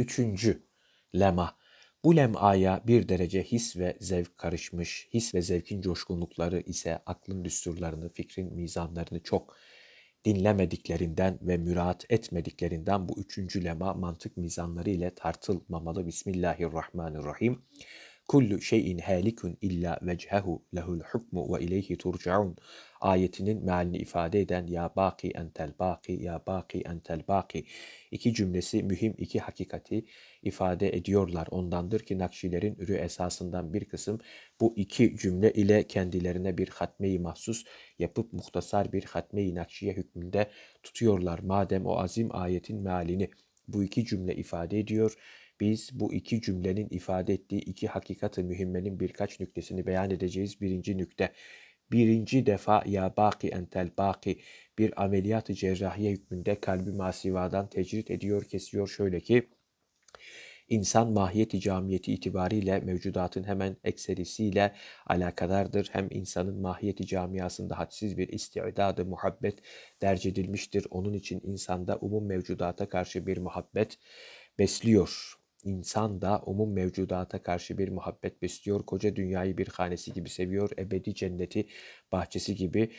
Üçüncü lema. Bu lemaya bir derece his ve zevk karışmış. His ve zevkin coşkunlukları ise aklın düsturlarını, fikrin mizanlarını çok dinlemediklerinden ve müraat etmediklerinden bu üçüncü lema mantık mizanları ile tartılmamalı. Bismillahirrahmanirrahim kullu şeyin halikun illa vechehu lehul hukmu ve ileyhi turcaun ayetinin mealini ifade eden ya baki entel baki ya baki entel baki iki cümlesi mühim iki hakikati ifade ediyorlar. Ondandır ki Nakşilerin ürü esasından bir kısım bu iki cümle ile kendilerine bir hatmeyi mahsus yapıp muhtasar bir hatmeyi nakşiye hükmünde tutuyorlar. Madem o azim ayetin mealini bu iki cümle ifade ediyor biz bu iki cümlenin ifade ettiği iki hakikati mühimmenin birkaç nüktesini beyan edeceğiz. Birinci nükte. Birinci defa ya baki entel baki bir ameliyatı cerrahiye hükmünde kalbi masivadan tecrit ediyor kesiyor şöyle ki insan mahiyeti camiyeti itibariyle mevcudatın hemen ekserisiyle alakadardır. Hem insanın mahiyeti camiasında hadsiz bir istidadı muhabbet derc edilmiştir. Onun için insanda umum mevcudata karşı bir muhabbet besliyor. İnsan da umum mevcudata karşı bir muhabbet besliyor. Koca dünyayı bir hanesi gibi seviyor. Ebedi cenneti bahçesi gibi,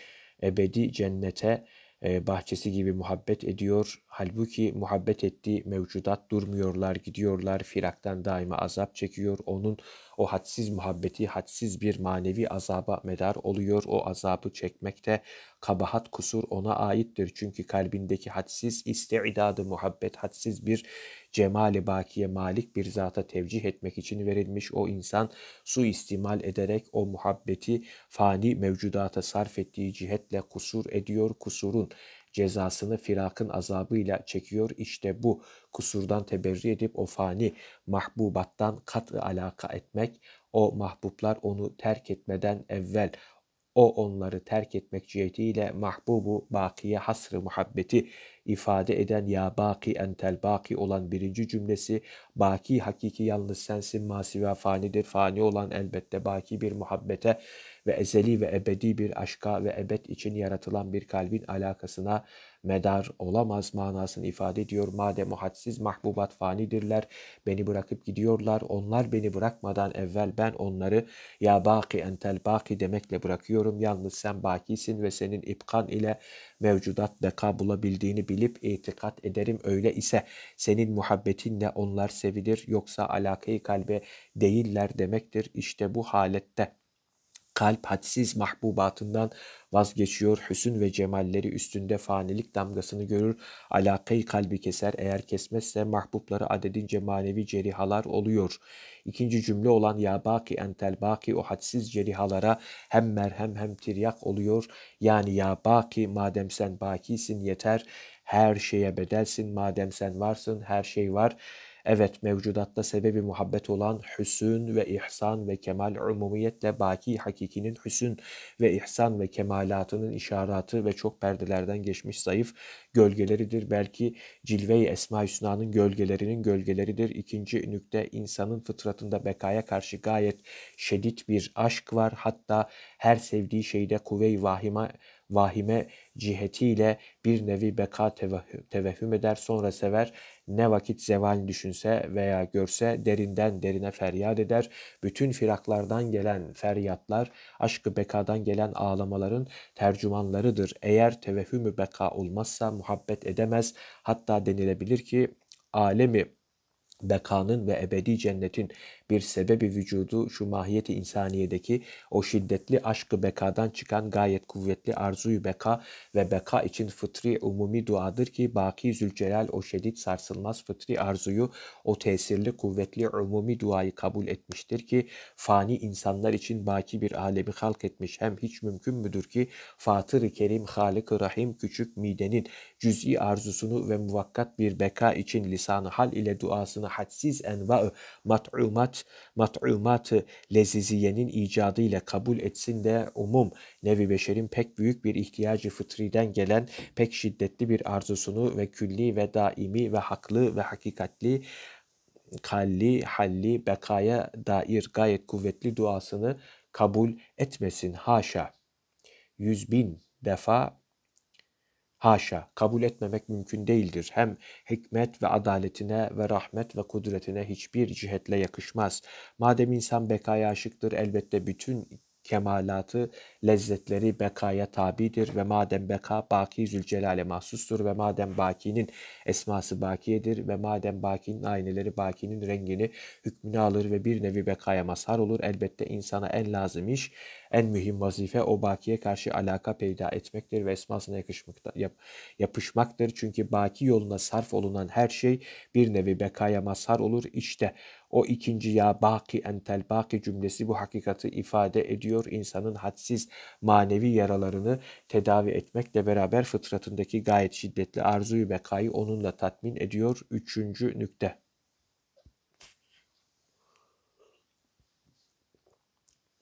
ebedi cennete e, bahçesi gibi muhabbet ediyor. Halbuki muhabbet ettiği mevcudat durmuyorlar, gidiyorlar. Firaktan daima azap çekiyor. Onun o hadsiz muhabbeti hadsiz bir manevi azaba medar oluyor. O azabı çekmekte kabahat kusur ona aittir. Çünkü kalbindeki hadsiz istidadı muhabbet hadsiz bir cemali bakiye malik bir zata tevcih etmek için verilmiş o insan su istimal ederek o muhabbeti fani mevcudata sarf ettiği cihetle kusur ediyor kusurun cezasını firakın azabıyla çekiyor. İşte bu kusurdan teberri edip o fani mahbubattan katı alaka etmek, o mahbublar onu terk etmeden evvel o onları terk etmek cihetiyle mahbubu bakiye hasrı muhabbeti ifade eden ya baki entel baki olan birinci cümlesi baki hakiki yalnız sensin masiva fanidir fani olan elbette baki bir muhabbete ve ezeli ve ebedi bir aşka ve ebed için yaratılan bir kalbin alakasına medar olamaz manasını ifade ediyor. Madem o hadsiz mahbubat fanidirler, beni bırakıp gidiyorlar. Onlar beni bırakmadan evvel ben onları ya baki entel baki demekle bırakıyorum. Yalnız sen bakisin ve senin ipkan ile mevcudat beka bulabildiğini bilip itikat ederim. Öyle ise senin muhabbetinle onlar sevilir yoksa alakayı kalbe değiller demektir. işte bu halette kalp hadsiz mahbubatından vazgeçiyor. Hüsün ve cemalleri üstünde fanilik damgasını görür. Alakayı kalbi keser. Eğer kesmezse mahbubları adedince manevi cerihalar oluyor. İkinci cümle olan ya baki entel baki o hadsiz cerihalara hem merhem hem tiryak oluyor. Yani ya baki madem sen bakisin yeter. Her şeye bedelsin madem sen varsın her şey var.'' Evet mevcudatta sebebi muhabbet olan hüsün ve ihsan ve kemal umumiyetle baki hakikinin hüsün ve ihsan ve kemalatının işaratı ve çok perdelerden geçmiş zayıf gölgeleridir. Belki cilve-i Esma-i Hüsna'nın gölgelerinin gölgeleridir. İkinci nükte insanın fıtratında bekaya karşı gayet şiddet bir aşk var. Hatta her sevdiği şeyde kuvve-i vahime vahime cihetiyle bir nevi beka tevehüm eder sonra sever ne vakit zeval düşünse veya görse derinden derine feryat eder. Bütün firaklardan gelen feryatlar, aşkı bekadan gelen ağlamaların tercümanlarıdır. Eğer tevehhümü beka olmazsa muhabbet edemez. Hatta denilebilir ki alemi bekanın ve ebedi cennetin bir sebebi vücudu şu mahiyeti insaniyedeki o şiddetli aşkı bekadan çıkan gayet kuvvetli arzuyu beka ve beka için fıtri umumi duadır ki baki zülcelal o şiddet sarsılmaz fıtri arzuyu o tesirli kuvvetli umumi duayı kabul etmiştir ki fani insanlar için baki bir alemi halk etmiş hem hiç mümkün müdür ki Fatır-ı Kerim halik Rahim küçük midenin cüz'i arzusunu ve muvakkat bir beka için lisanı hal ile duasını hadsiz enva mat'umat ümmet matumat leziziyenin icadı ile kabul etsin de umum nevi beşerin pek büyük bir ihtiyacı fıtriden gelen pek şiddetli bir arzusunu ve külli ve daimi ve haklı ve hakikatli kalli, halli, bekaya dair gayet kuvvetli duasını kabul etmesin. Haşa! Yüz bin defa Haşa, kabul etmemek mümkün değildir. Hem hikmet ve adaletine ve rahmet ve kudretine hiçbir cihetle yakışmaz. Madem insan bekaya aşıktır elbette bütün kemalatı, lezzetleri bekaya tabidir ve madem beka baki zülcelale mahsustur ve madem bakinin esması bakiyedir ve madem bakinin ayneleri bakinin rengini hükmünü alır ve bir nevi bekaya mazhar olur elbette insana en lazım iş, en mühim vazife o bakiye karşı alaka peyda etmektir ve esmasına yakışmakta, yapışmaktır. Çünkü baki yoluna sarf olunan her şey bir nevi bekaya mazhar olur. İşte o ikinci ya baki entel baki cümlesi bu hakikati ifade ediyor. İnsanın hadsiz manevi yaralarını tedavi etmekle beraber fıtratındaki gayet şiddetli arzuyu bekayı onunla tatmin ediyor. Üçüncü nükte.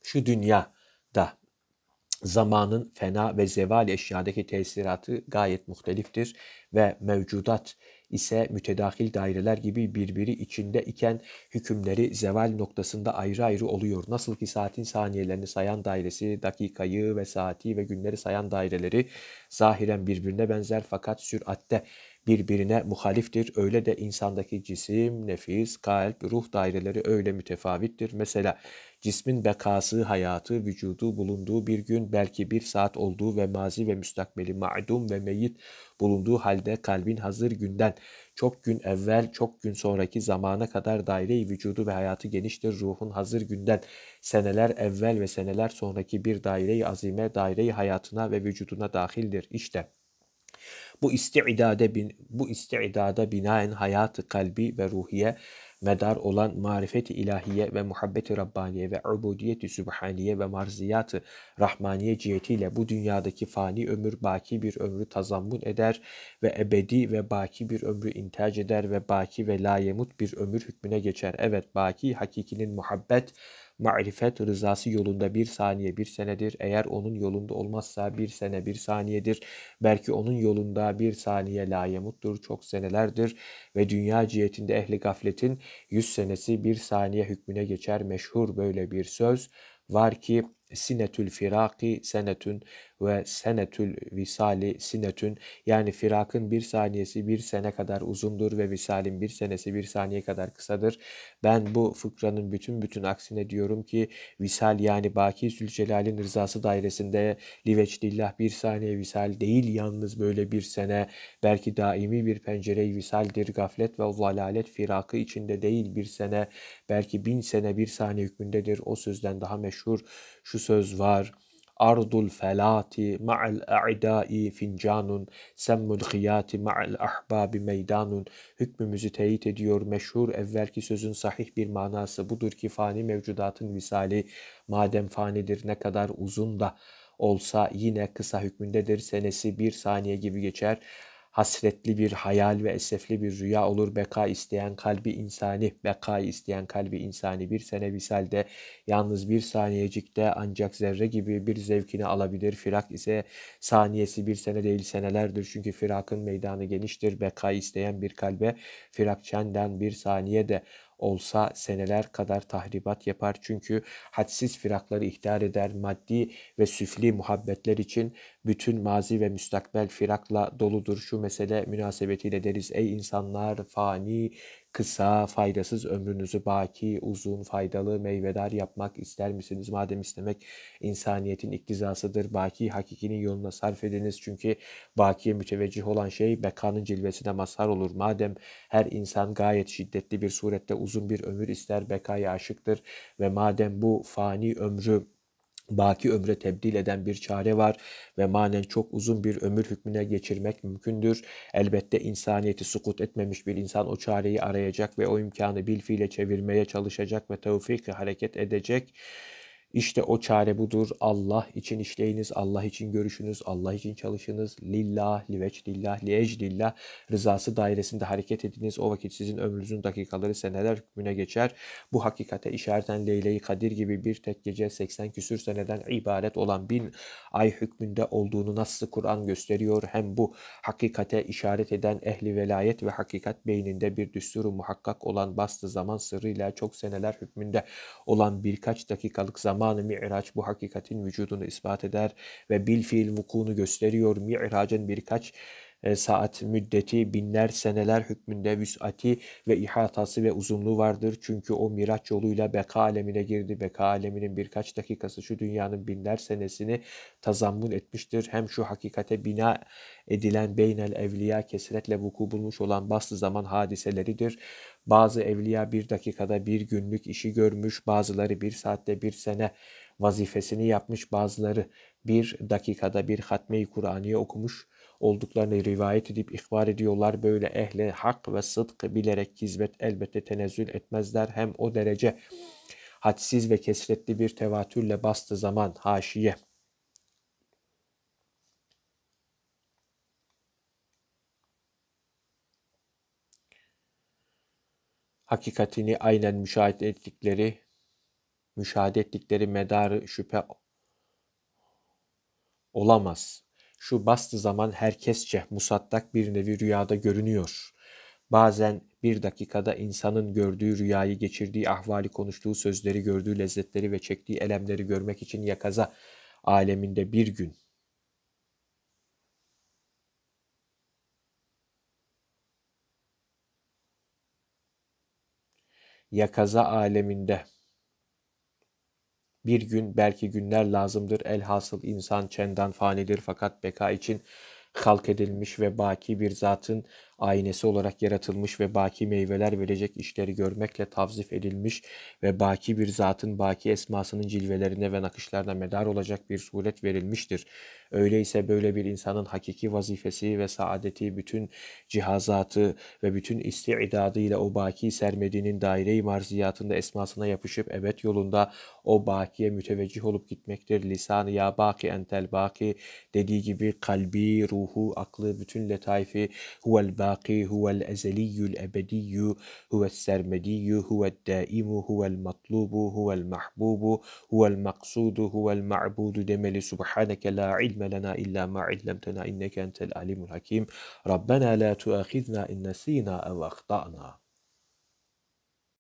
Şu dünyada zamanın fena ve zeval eşyadaki tesiratı gayet muhteliftir ve mevcudat ise mütedahil daireler gibi birbiri içinde iken hükümleri zeval noktasında ayrı ayrı oluyor. Nasıl ki saatin saniyelerini sayan dairesi, dakikayı ve saati ve günleri sayan daireleri zahiren birbirine benzer fakat süratte birbirine muhaliftir. Öyle de insandaki cisim, nefis, kalp, ruh daireleri öyle mütefavittir. Mesela cismin bekası, hayatı, vücudu bulunduğu bir gün belki bir saat olduğu ve mazi ve müstakbeli ma'dum ve meyit bulunduğu halde kalbin hazır günden çok gün evvel, çok gün sonraki zamana kadar daire-i vücudu ve hayatı geniştir. Ruhun hazır günden seneler evvel ve seneler sonraki bir daire-i azime, daire-i hayatına ve vücuduna dahildir. İşte bu istiidade bin, bu istiidada binaen hayatı kalbi ve ruhiye medar olan marifeti ilahiye ve muhabbeti rabbaniye ve ubudiyeti sübhaniye ve marziyatı rahmaniye cihetiyle bu dünyadaki fani ömür baki bir ömrü tazammun eder ve ebedi ve baki bir ömrü intihac eder ve baki ve layemut bir ömür hükmüne geçer. Evet baki hakikinin muhabbet marifet rızası yolunda bir saniye bir senedir. Eğer onun yolunda olmazsa bir sene bir saniyedir. Belki onun yolunda bir saniye layemuttur, çok senelerdir. Ve dünya cihetinde ehli gafletin yüz senesi bir saniye hükmüne geçer meşhur böyle bir söz var ki sinetül firaki senetün ve senetül visali sinetün yani firakın bir saniyesi bir sene kadar uzundur ve visalin bir senesi bir saniye kadar kısadır. Ben bu fıkranın bütün bütün aksine diyorum ki visal yani Baki Zülcelal'in rızası dairesinde liveçlillah bir saniye visal değil yalnız böyle bir sene belki daimi bir pencere visaldir gaflet ve zalalet firakı içinde değil bir sene belki bin sene bir saniye hükmündedir o sözden daha meşhur meşhur şu söz var. Ardul felati ma'al a'dai fincanun semmul hiyati ma'al ahbabi meydanun hükmümüzü teyit ediyor meşhur evvelki sözün sahih bir manası budur ki fani mevcudatın visali madem fanidir ne kadar uzun da olsa yine kısa hükmündedir senesi bir saniye gibi geçer hasretli bir hayal ve esefli bir rüya olur. Beka isteyen kalbi insani, beka isteyen kalbi insani bir sene visalde yalnız bir saniyecikte ancak zerre gibi bir zevkini alabilir. Firak ise saniyesi bir sene değil senelerdir. Çünkü firakın meydanı geniştir. Beka isteyen bir kalbe firak çenden bir saniye de olsa seneler kadar tahribat yapar. Çünkü hadsiz firakları ihtar eder. Maddi ve süfli muhabbetler için bütün mazi ve müstakbel firakla doludur. Şu mesele münasebetiyle deriz. Ey insanlar fani kısa, faydasız ömrünüzü baki, uzun, faydalı, meyvedar yapmak ister misiniz? Madem istemek insaniyetin iktizasıdır. Baki hakikinin yoluna sarf ediniz. Çünkü bakiye müteveccih olan şey bekanın cilvesine mazhar olur. Madem her insan gayet şiddetli bir surette uzun bir ömür ister, bekaya aşıktır ve madem bu fani ömrü baki ömre tebdil eden bir çare var ve manen çok uzun bir ömür hükmüne geçirmek mümkündür. Elbette insaniyeti sukut etmemiş bir insan o çareyi arayacak ve o imkanı bilfiyle çevirmeye çalışacak ve tevfik hareket edecek. İşte o çare budur. Allah için işleyiniz, Allah için görüşünüz, Allah için çalışınız. Lillah, liveç lillah, liej lillah. Rızası dairesinde hareket ediniz. O vakit sizin ömrünüzün dakikaları seneler hükmüne geçer. Bu hakikate işareten Leyle-i Kadir gibi bir tek gece 80 küsür seneden ibaret olan bin ay hükmünde olduğunu nasıl Kur'an gösteriyor. Hem bu hakikate işaret eden ehli velayet ve hakikat beyninde bir düsturu muhakkak olan bastı zaman sırrıyla çok seneler hükmünde olan birkaç dakikalık zaman zamanı mi'raç bu hakikatin vücudunu ispat eder ve bil fiil vukunu gösteriyor. Mi'racın birkaç e, saat müddeti binler seneler hükmünde vüsati ve ihatası ve uzunluğu vardır. Çünkü o miraç yoluyla beka alemine girdi. Beka aleminin birkaç dakikası şu dünyanın binler senesini tazammun etmiştir. Hem şu hakikate bina edilen beynel evliya kesiretle vuku bulmuş olan bazı zaman hadiseleridir. Bazı evliya bir dakikada bir günlük işi görmüş, bazıları bir saatte bir sene vazifesini yapmış bazıları bir dakikada bir hatme-i Kur'an'ı okumuş olduklarını rivayet edip ihbar ediyorlar. Böyle ehli hak ve sıdkı bilerek hizmet elbette tenezzül etmezler. Hem o derece hadsiz ve kesretli bir tevatürle bastı zaman haşiye. Hakikatini aynen müşahit ettikleri müşahede ettikleri medarı şüphe olamaz. Şu bastı zaman herkesçe musattak bir nevi rüyada görünüyor. Bazen bir dakikada insanın gördüğü rüyayı, geçirdiği ahvali, konuştuğu sözleri, gördüğü lezzetleri ve çektiği elemleri görmek için yakaza aleminde bir gün yakaza aleminde bir gün belki günler lazımdır elhasıl insan çendan fanidir fakat beka için halk edilmiş ve baki bir zatın aynesi olarak yaratılmış ve baki meyveler verecek işleri görmekle tavzif edilmiş ve baki bir zatın baki esmasının cilvelerine ve nakışlarına medar olacak bir suret verilmiştir. Öyleyse böyle bir insanın hakiki vazifesi ve saadeti bütün cihazatı ve bütün istiidadıyla o baki sermedinin daire-i marziyatında esmasına yapışıp evet yolunda o bakiye müteveccih olup gitmektir. lisan ya baki entel baki dediği gibi kalbi, ruhu, aklı, bütün letaifi huvel baki الباقي هو الازلي الابدي هو السرمدي هو الدائم هو المطلوب هو المحبوب هو المقصود هو المعبود دمل سبحانك لا علم لنا الا ما علمتنا انك انت العليم الحكيم ربنا لا تؤاخذنا ان نسينا او اخطانا